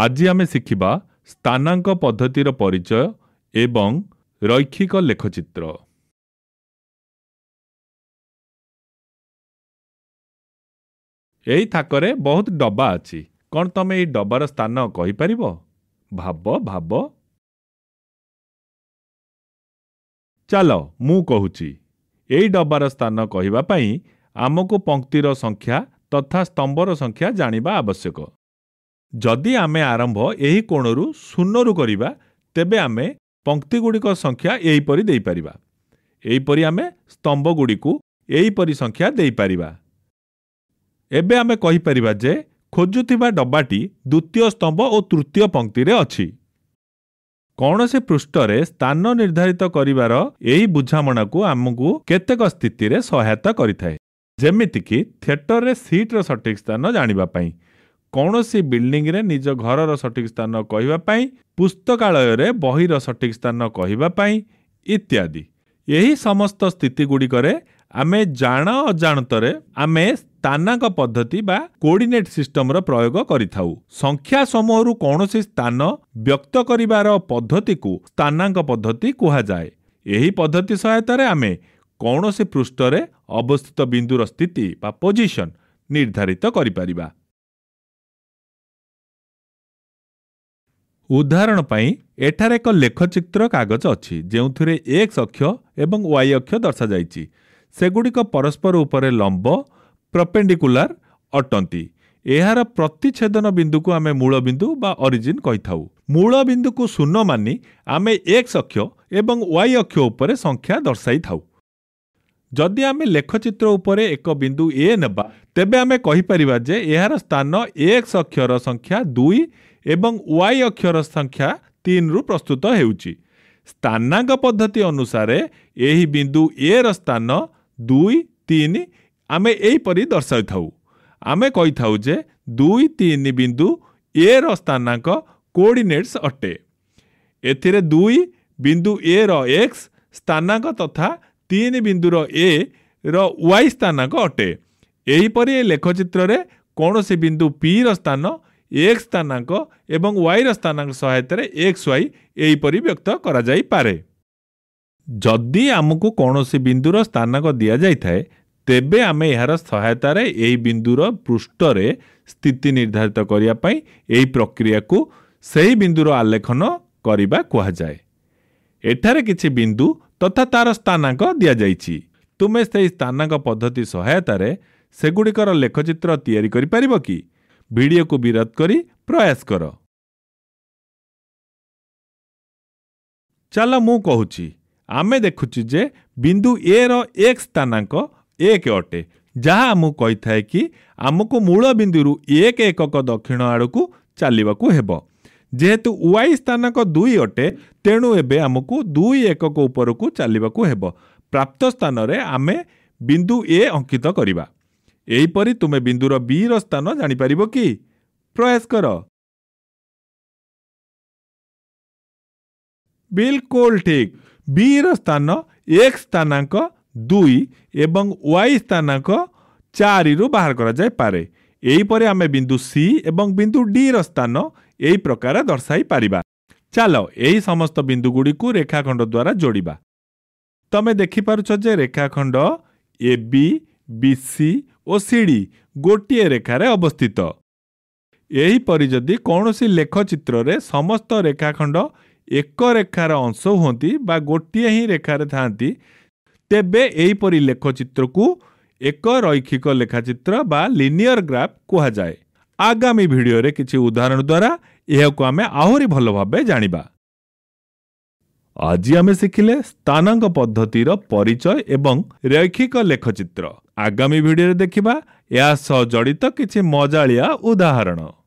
ଆଜି ଆମେ ଶିଖିବା ସ୍ଥାନାଙ୍କ ପଦ୍ଧତିର ପରିଚୟ ଏବଂ ରୈକ୍ଷିକ ଲେଖଚିତ୍ର ଏଇ ଥାକରେ ବହୁତ ଡବା ଅଛି କ'ଣ ତମେ ଏହି ଡବାର ସ୍ଥାନ କହିପାରିବ ଭାବ ଭାବ ଚାଲ ମୁଁ କହୁଛି ଏଇ ଡବାର ସ୍ଥାନ କହିବା ପାଇଁ ଆମକୁ ପଙ୍କ୍ତିର ସଂଖ୍ୟା ତଥା ସ୍ତମ୍ଭର ସଂଖ୍ୟା ଜାଣିବା ଆବଶ୍ୟକ ଯଦି ଆମେ ଆରମ୍ଭ ଏହି କୋଣରୁ ଶୂନରୁ କରିବା ତେବେ ଆମେ ପଙ୍କ୍ତିଗୁଡ଼ିକ ସଂଖ୍ୟା ଏହିପରି ଦେଇପାରିବା ଏହିପରି ଆମେ ସ୍ତମ୍ଭଗୁଡ଼ିକୁ ଏହିପରି ସଂଖ୍ୟା ଦେଇପାରିବା ଏବେ ଆମେ କହିପାରିବା ଯେ ଖୋଜୁଥିବା ଡବାଟି ଦ୍ୱିତୀୟ ସ୍ତମ୍ଭ ଓ ତୃତୀୟ ପଙ୍କ୍ତିରେ ଅଛି କୌଣସି ପୃଷ୍ଠରେ ସ୍ଥାନ ନିର୍ଦ୍ଧାରିତ କରିବାର ଏହି ବୁଝାମଣାକୁ ଆମକୁ କେତେକ ସ୍ଥିତିରେ ସହାୟତା କରିଥାଏ ଯେମିତିକି ଥିଏଟରରେ ସିଟ୍ର ସଠିକ୍ ସ୍ଥାନ ଜାଣିବା ପାଇଁ କୌଣସି ବିଲ୍ଡିଂରେ ନିଜ ଘରର ସଠିକ୍ ସ୍ଥାନ କହିବା ପାଇଁ ପୁସ୍ତକାଳୟରେ ବହିର ସଠିକ୍ ସ୍ଥାନ କହିବା ପାଇଁ ଇତ୍ୟାଦି ଏହି ସମସ୍ତ ସ୍ଥିତିଗୁଡ଼ିକରେ ଆମେ ଜାଣ ଅଜାଣତରେ ଆମେ ସ୍ଥାନାଙ୍କ ପଦ୍ଧତି ବା କୋଡିନେଟ୍ ସିଷ୍ଟମର ପ୍ରୟୋଗ କରିଥାଉ ସଂଖ୍ୟା ସମୂହରୁ କୌଣସି ସ୍ଥାନ ବ୍ୟକ୍ତ କରିବାର ପଦ୍ଧତିକୁ ସ୍ଥାନାଙ୍କ ପଦ୍ଧତି କୁହାଯାଏ ଏହି ପଦ୍ଧତି ସହାୟତାରେ ଆମେ କୌଣସି ପୃଷ୍ଠରେ ଅବସ୍ଥିତ ବିନ୍ଦୁର ସ୍ଥିତି ବା ପୋଜିସନ୍ ନିର୍ଦ୍ଧାରିତ କରିପାରିବା ଉଦାହରଣ ପାଇଁ ଏଠାରେ ଏକ ଲେଖଚିତ୍ର କାଗଜ ଅଛି ଯେଉଁଥିରେ ଏକ୍ସ ଅକ୍ଷ ଏବଂ ୱାଇ ଅକ୍ଷ ଦର୍ଶାଯାଇଛି ସେଗୁଡ଼ିକ ପରସ୍ପର ଉପରେ ଲମ୍ବ ପ୍ରପେଣ୍ଡିକୁଲାର ଅଟନ୍ତି ଏହାର ପ୍ରତିଚ୍ଛେଦନ ବିନ୍ଦୁକୁ ଆମେ ମୂଳ ବିନ୍ଦୁ ବା ଅରିଜିନ୍ କହିଥାଉ ମୂଳ ବିନ୍ଦୁକୁ ଶୂନ ମାନି ଆମେ ଏକ୍ସ ଅକ୍ଷ ଏବଂ ୱାଇ ଅକ୍ଷ ଉପରେ ସଂଖ୍ୟା ଦର୍ଶାଇଥାଉ ଯଦି ଆମେ ଲେଖଚିତ୍ର ଉପରେ ଏକ ବିନ୍ଦୁ ଏ ନେବା ତେବେ ଆମେ କହିପାରିବା ଯେ ଏହାର ସ୍ଥାନ ଏକ୍ସ ଅକ୍ଷର ସଂଖ୍ୟା ଦୁଇ ଏବଂ ୱାଇ ଅକ୍ଷର ସଂଖ୍ୟା ତିନିରୁ ପ୍ରସ୍ତୁତ ହେଉଛି ସ୍ଥାନାଙ୍କ ପଦ୍ଧତି ଅନୁସାରେ ଏହି ବିନ୍ଦୁ ଏର ସ୍ଥାନ ଦୁଇ ତିନି ଆମେ ଏହିପରି ଦର୍ଶାଇଥାଉ ଆମେ କହିଥାଉ ଯେ ଦୁଇ ତିନି ବିନ୍ଦୁ ଏର ସ୍ଥାନାଙ୍କ କୋଡ଼ିନେଟ୍ସ ଅଟେ ଏଥିରେ ଦୁଇ ବିନ୍ଦୁ ଏର ଏକ୍ସ ସ୍ଥାନାଙ୍କ ତଥା ତିନି ବିନ୍ଦୁର ଏ ର ୱାଇ ସ୍ଥାନାଙ୍କ ଅଟେ ଏହିପରି ଏ ଲେଖଚିତ୍ରରେ କୌଣସି ବିନ୍ଦୁ ପିର ସ୍ଥାନ ଏକ୍ସ ସ୍ଥାନାଙ୍କ ଏବଂ ୱାଇର ସ୍ଥାନାଙ୍କ ସହାୟତାରେ ଏକ୍ସ ୱାଇ ଏହିପରି ବ୍ୟକ୍ତ କରାଯାଇପାରେ ଯଦି ଆମକୁ କୌଣସି ବିନ୍ଦୁର ସ୍ଥାନାଙ୍କ ଦିଆଯାଇଥାଏ ତେବେ ଆମେ ଏହାର ସହାୟତାରେ ଏହି ବିନ୍ଦୁର ପୃଷ୍ଠରେ ସ୍ଥିତି ନିର୍ଦ୍ଧାରିତ କରିବା ପାଇଁ ଏହି ପ୍ରକ୍ରିୟାକୁ ସେହି ବିନ୍ଦୁର ଆଲେଖନ କରିବା କୁହାଯାଏ ଏଠାରେ କିଛି ବିନ୍ଦୁ ତଥା ତା'ର ସ୍ଥାନାଙ୍କ ଦିଆଯାଇଛି ତୁମେ ସେହି ସ୍ଥାନାଙ୍କ ପଦ୍ଧତି ସହାୟତାରେ ସେଗୁଡ଼ିକର ଲେଖଚିତ୍ର ତିଆରି କରିପାରିବ କି ଭିଡ଼ିଓକୁ ବିରୋଧ କରି ପ୍ରୟାସ କର ଚାଲ ମୁଁ କହୁଛି ଆମେ ଦେଖୁଛୁ ଯେ ବିନ୍ଦୁ ଏ ର ଏକ ସ୍ଥାନାଙ୍କ ଏକ ଅଟେ ଯାହା ଆମକୁ କହିଥାଏ କି ଆମକୁ ମୂଳ ବିନ୍ଦୁରୁ ଏକ ଏକକ ଦକ୍ଷିଣ ଆଡ଼କୁ ଚାଲିବାକୁ ହେବ ଯେହେତୁ ୱାଇ ସ୍ଥାନକ ଦୁଇ ଅଟେ ତେଣୁ ଏବେ ଆମକୁ ଦୁଇ ଏକକ ଉପରକୁ ଚାଲିବାକୁ ହେବ ପ୍ରାପ୍ତ ସ୍ଥାନରେ ଆମେ ବିନ୍ଦୁ ଏ ଅଙ୍କିତ କରିବା ଏହିପରି ତୁମେ ବିନ୍ଦୁର ବିର ସ୍ଥାନ ଜାଣିପାରିବ କି ପ୍ରୟାସ କର ବିଲକୁଲ ଠିକ୍ ବିର ସ୍ଥାନ ଏକ ସ୍ଥାନାଙ୍କ ଦୁଇ ଏବଂ ୱାଇ ସ୍ଥାନାଙ୍କ ଚାରିରୁ ବାହାର କରାଯାଇପାରେ ଏହିପରି ଆମେ ବିନ୍ଦୁ ସି ଏବଂ ବିନ୍ଦୁ ଡିର ସ୍ଥାନ ଏହି ପ୍ରକାର ଦର୍ଶାଇ ପାରିବା ଚାଲ ଏହି ସମସ୍ତ ବିନ୍ଦୁଗୁଡ଼ିକୁ ରେଖାଖଣ୍ଡ ଦ୍ୱାରା ଯୋଡ଼ିବା ତମେ ଦେଖିପାରୁଛ ଯେ ରେଖାଖଣ୍ଡ ଏ ବି ବି ସି ଓ ସି ଡି ଗୋଟିଏ ରେଖାରେ ଅବସ୍ଥିତ ଏହିପରି ଯଦି କୌଣସି ଲେଖଚିତ୍ରରେ ସମସ୍ତ ରେଖାଖଣ୍ଡ ଏକ ରେଖାର ଅଂଶ ହୁଅନ୍ତି ବା ଗୋଟିଏ ହିଁ ରେଖାରେ ଥାଆନ୍ତି ତେବେ ଏହିପରି ଲେଖଚିତ୍ରକୁ ଏକ ରୈକ୍ଷିକ ଲେଖାଚିତ୍ର ବା ଲିନିୟର ଗ୍ରାଫ କୁହାଯାଏ ଆଗାମୀ ଭିଡ଼ିଓରେ କିଛି ଉଦାହରଣ ଦ୍ୱାରା ଏହାକୁ ଆମେ ଆହୁରି ଭଲ ଭାବେ ଜାଣିବା ଆଜି ଆମେ ଶିଖିଲେ ସ୍ଥାନଙ୍କ ପଦ୍ଧତିର ପରିଚୟ ଏବଂ ରୈକ୍ଷିକ ଲେଖଚିତ୍ର ଆଗାମୀ ଭିଡ଼ିଓରେ ଦେଖିବା ଏହା ସହ ଜଡ଼ିତ କିଛି ମଜାଳିଆ ଉଦାହରଣ